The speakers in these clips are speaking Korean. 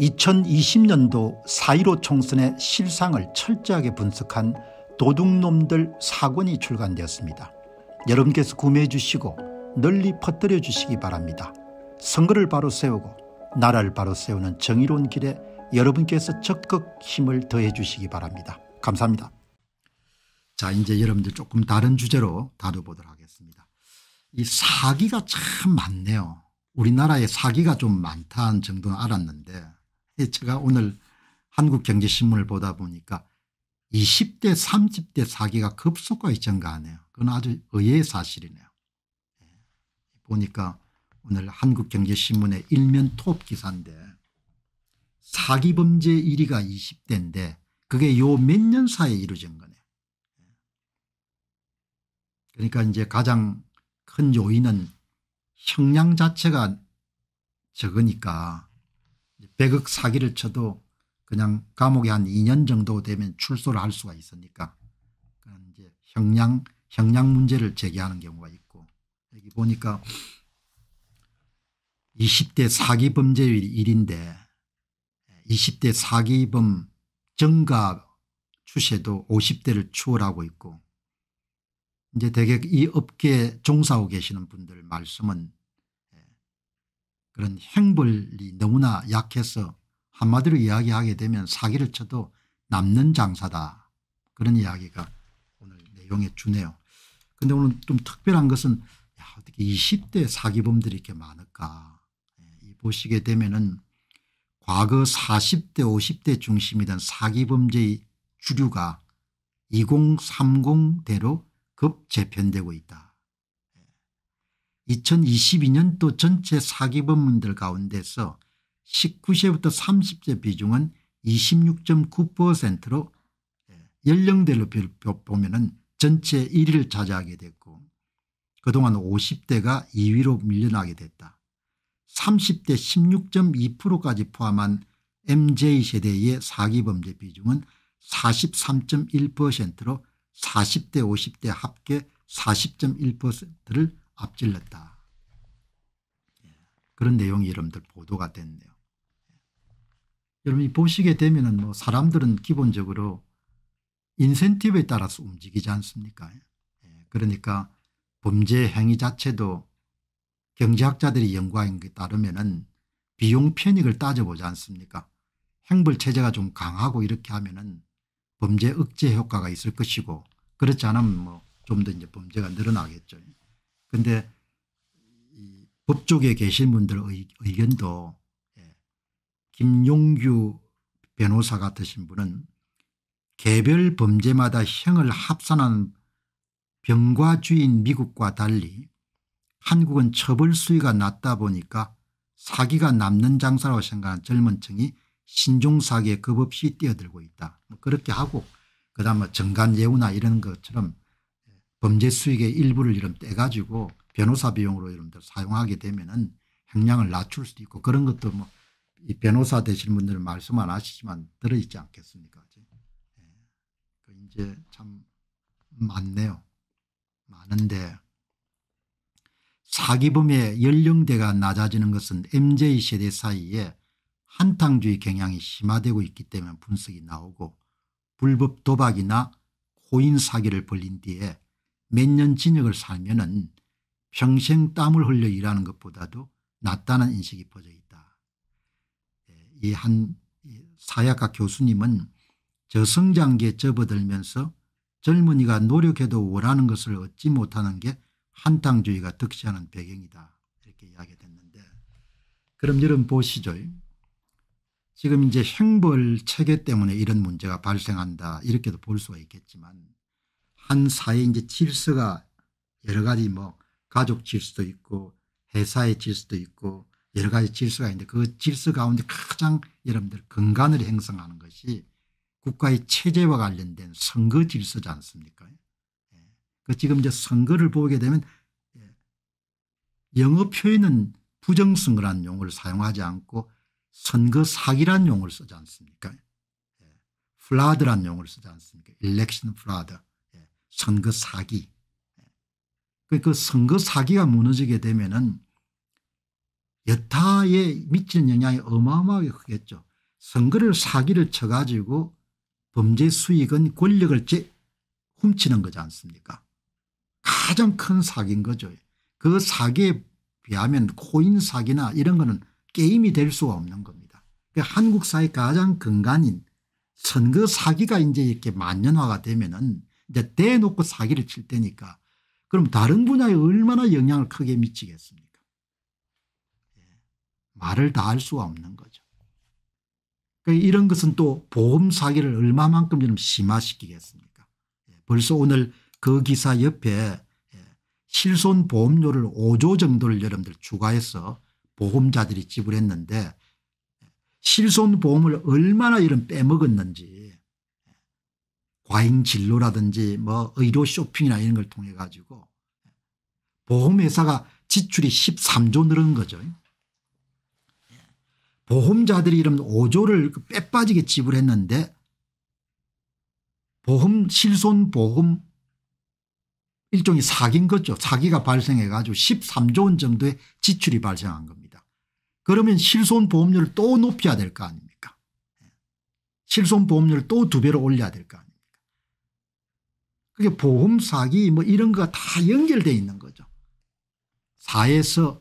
2020년도 4.15 총선의 실상을 철저하게 분석한 도둑놈들 사권이 출간되었습니다. 여러분께서 구매해 주시고 널리 퍼뜨려 주시기 바랍니다. 선거를 바로 세우고 나라를 바로 세우는 정의로운 길에 여러분께서 적극 힘을 더해 주시기 바랍니다. 감사합니다. 자 이제 여러분들 조금 다른 주제로 다뤄보도록 하겠습니다. 이 사기가 참 많네요. 우리나라에 사기가 좀 많다는 정도는 알았는데 예, 제가 오늘 한국경제신문을 보다 보니까 20대 30대 사기가 급속하게 증가하네요. 그건 아주 의외의 사실이네요. 예, 보니까 오늘 한국경제신문의 일면 톱 기사인데 사기범죄 1위가 20대인데 그게 요 몇 년 사이에 이루어진 거네. 요 예. 그러니까 이제 가장 큰 요인은 형량 자체가 적으니까 100억 사기를 쳐도 그냥 감옥에 한 2년 정도 되면 출소를 할 수가 있으니까 이제 형량 형량 문제를 제기하는 경우가 있고 여기 보니까 20대 사기 범죄율 1인데 20대 사기범 증가 추세도 50대를 추월하고 있고 이제 대개 이 업계에 종사하고 계시는 분들 말씀은 예, 그런 행벌이 너무나 약해서 한마디로 이야기하게 되면 사기를 쳐도 남는 장사다. 그런 이야기가 오늘 내용의 주네요. 근데 오늘 좀 특별한 것은 야, 어떻게 20대 사기범들이 이렇게 많을까. 예, 보시게 되면은 과거 40대 50대 중심이던 사기범죄의 주류가 2030대로 급재편되고 있다. 2022년도 예. 전체 사기범들 가운데서 19세부터 30세 비중은 26.9%로 예, 연령대로 보면 은 전체 1위를 차지하게 됐고 그동안 50대가 2위로 밀려나게 됐다. 30대 16.2%까지 포함한 m j 세대의 사기범죄 비중은 43.1%로 40대 50대 합계 40.1%를 앞질렀다. 예, 그런 내용이 여러분들 보도가 됐네요. 여러분이 보시게 되면뭐 사람들은 기본적으로 인센티브에 따라서 움직이지 않습니까? 예, 그러니까 범죄 행위 자체도 경제학자들이 연구한 게 따르면은 비용 편익을 따져보지 않습니까? 행불 체제가 좀 강하고 이렇게 하면은 범죄 억제 효과가 있을 것이고 그렇지 않으면 뭐 좀 더 이제 범죄가 늘어나겠죠. 근데 법 쪽에 계신 분들 의견도 김용규 변호사 같으신 분은 개별 범죄마다 형을 합산한 병과주인 미국과 달리 한국은 처벌 수위가 낮다 보니까 사기가 남는 장사라고 생각하는 젊은 층이 신종사기에 겁없이 뛰어들고 있다. 뭐 그렇게 하고 그다음 에 정간예우나 이런 것처럼 범죄 수익의 일부를 이름 떼가지고 변호사 비용으로 여 이런 사용하게 되면은 형량을 낮출 수도 있고 그런 것도 뭐이 변호사 되시는 분들은 말씀 안 하시지만 들어있지 않겠습니까? 예. 그 이제 참 많네요. 많은데 사기범의 연령대가 낮아지는 것은 MZ세대 사이에 한탕주의 경향이 심화되고 있기 때문에 분석이 나오고 불법 도박이나 코인 사기를 벌린 뒤에 몇 년 징역을 살면 은 평생 땀을 흘려 일하는 것보다도 낫다는 인식이 퍼져 있다. 이한 사약학 교수님은 저성장기에 접어들면서 젊은이가 노력해도 원하는 것을 얻지 못하는 게 한탕주의가 득시하는 배경이다 이렇게 이야기됐는데 그럼 여러분 보시죠. 지금 이제 행벌 체계 때문에 이런 문제가 발생한다 이렇게도 볼 수가 있겠지만 한 사회 이제 질서가 여러 가지 뭐 가족 질서도 있고 회사의 질서도 있고 여러 가지 질서가 있는데 그 질서 가운데 가장 여러분들 근간을 형성하는 것이 국가의 체제와 관련된 선거 질서지 않습니까? 예. 그 지금 이제 선거를 보게 되면 예, 영어 표현은 부정선거란 용어를 사용하지 않고 선거 사기란 용어를 쓰지 않습니까? 플라드란 예. 용어를 쓰지 않습니까? 일렉션 플라드. 선거 사기. 그, 그 선거 사기가 무너지게 되면은 여타에 미치는 영향이 어마어마하게 크겠죠. 선거를 사기를 쳐가지고 범죄 수익은 권력을 제, 훔치는 거지 않습니까 가장 큰 사기인 거죠. 그 사기에 비하면 코인 사기나 이런 거는 게임이 될 수가 없는 겁니다. 그러니까 한국 사회 가장 근간인 선거 사기가 이제 이렇게 만연화가 되면은 이제 대놓고 사기를 칠 테니까 그럼 다른 분야에 얼마나 영향을 크게 미치겠습니까 말을 다 할 수가 없는 거죠. 그러니까 이런 것은 또 보험 사기를 얼마만큼 좀 심화시키겠습니까 예, 벌써 오늘 그 기사 옆에 예, 실손 보험료를 5조 정도를 여러분들 추가해서 보험자들이 지불했는데 예, 실손 보험을 얼마나 이런 빼먹었는지 과잉 진료라든지 뭐 의료 쇼핑이나 이런 걸 통해 가지고 보험회사가 지출이 13조 늘은 거죠. 보험자들이 이런 5조를 그 빼빠지게 지불했는데 보험 실손보험 일종의 사기인 거죠. 사기가 발생해 가지고 13조 원 정도의 지출이 발생한 겁니다. 그러면 실손보험료를 또 높여야 될 거 아닙니까 실손보험료를 또 두 배로 올려야 될 거 아닙니까 그게 보험 사기 뭐 이런 거가 다연결되어 있는 거죠. 사에서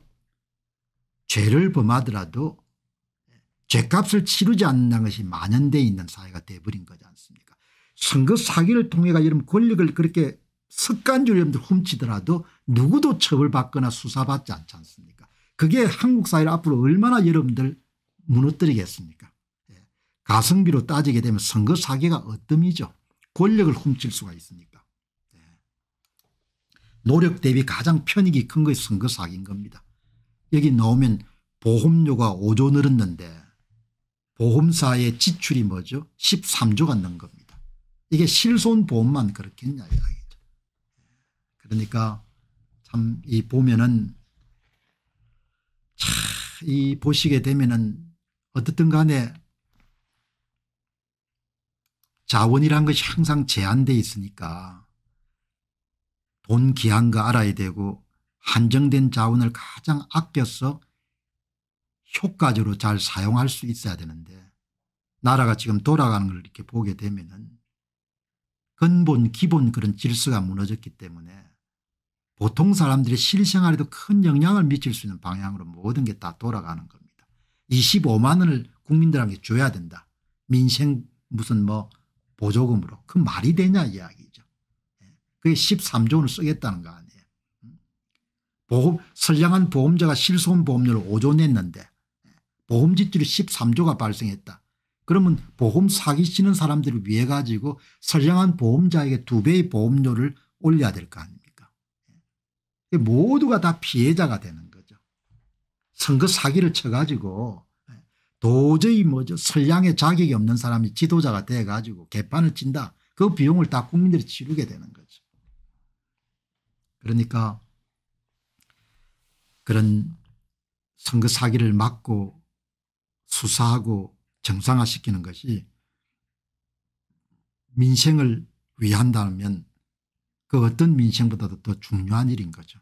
죄를 범하더라도 죄값을 치르지 않는 것이 만연되어 있는 사회가 돼버린 거지 않습니까 선거 사기를 통해가 이런 권력을 그렇게 습관적으로 훔치더라도 누구도 처벌받거나 수사받지 않지 않습니까 그게 한국 사회를 앞으로 얼마나 여러분들 무너뜨리겠습니까 예. 가성비로 따지게 되면 선거 사기가 어뜸이죠 권력을 훔칠 수가 있으니까 예. 노력 대비 가장 편익이 큰 것이 선거 사기인 겁니다 여기 나오면 보험료가 5조 늘었는데 보험사의 지출이 뭐죠 13조가 넘 겁니다. 이게 실손보험만 그렇겠냐 이야기죠. 그러니까 참 이 보면은 이 보시게 되면은 어떻든 간에 자원이란 것이 항상 제한돼 있으니까 돈 귀한 거 알아야 되고 한정된 자원을 가장 아껴서 효과적으로 잘 사용할 수 있어야 되는데 나라가 지금 돌아가는 걸 이렇게 보게 되면은 근본 기본 그런 질서가 무너졌기 때문에 보통 사람들의 실생활에도 큰 영향을 미칠 수 있는 방향으로 모든 게 다 돌아가는 겁니다. 25만 원을 국민들한테 줘야 된다. 민생 무슨 뭐 보조금으로. 그 말이 되냐 이야기죠. 예. 그게 13조 원을 쓰겠다는 거 아니에요. 음. 보험, 선량한 보험자가 실손보험료를 5조 냈는데 보험지출 13조가 발생했다. 그러면 보험 사기치는 사람들을 위해 가지고 선량한 보험자에게 두 배의 보험료를 올려야 될 거 아닙니까 예. 모두가 다 피해자가 되는 거죠. 선거 사기를 쳐가지고 예, 도저히 뭐죠 선량의 자격이 없는 사람이 지도자가 돼가지고 개판을 친다. 그 비용을 다 국민들이 치르게 되는 거죠. 그러니까 그런 선거 사기를 막고 수사하고 정상화시키는 것이 민생을 위한다면 그 어떤 민생보다도 더 중요한 일인 거죠.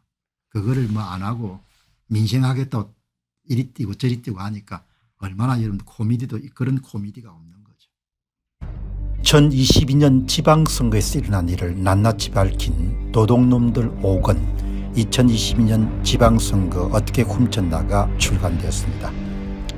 그거를 뭐 안 하고 민생하겠다 이리 뛰고 저리 뛰고 하니까 얼마나 여러분 코미디도 그런 코미디가 없는 거죠. 2022년 지방선거에서 일어난 일을 낱낱이 밝힌 도둑놈들 5권 2022년 지방선거 어떻게 훔쳤나가 출간되었습니다.